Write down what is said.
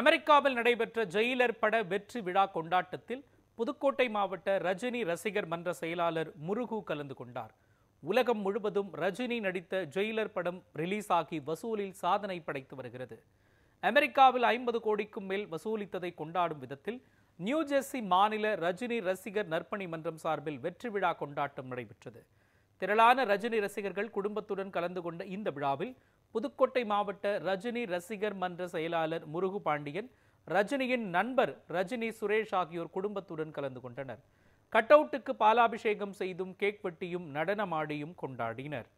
அமெரிக்காவில் நடைபெற்ற ஜெயிலர் பட வெற்றி விழா கொண்டாட்டத்தில் புதுக்கோட்டை மாவட்ட ரஜினி ரசிகர் மன்ற செயலாளர் முருகு கலந்து கொண்டார் உலகம் முழுவதும் ரஜினி நடித்த ஜெயிலர் படம் ரிலீஸ் ஆகி வசூலில் சாதனை படைத்து வருகிறது அமெரிக்காவில் ஐம்பது கோடிக்கும் மேல் வசூலித்ததை கொண்டாடும் விதத்தில் நியூ ஜெர்சி மாநில ரஜினி ரசிகர் நற்பணி மன்றம் சார்பில் வெற்றி விழா கொண்டாட்டம் நடைபெற்றது திரளான ரஜினி ரசிகர்கள் குடும்பத்துடன் கலந்து கொண்ட இந்த விழாவில் புதுக்கோட்டை மாவட்ட ரஜினி ரசிகர் மன்ற செயலாளர் முருகு பாண்டியன் ரஜினியின் நண்பர் ரஜினி சுரேஷ் ஆகியோர் குடும்பத்துடன் கலந்து கொண்டனர் கட்டவுட்டுக்கு பாலாபிஷேகம் செய்தும் கேக் வெட்டியும் நடனமாடியும் கொண்டாடினர்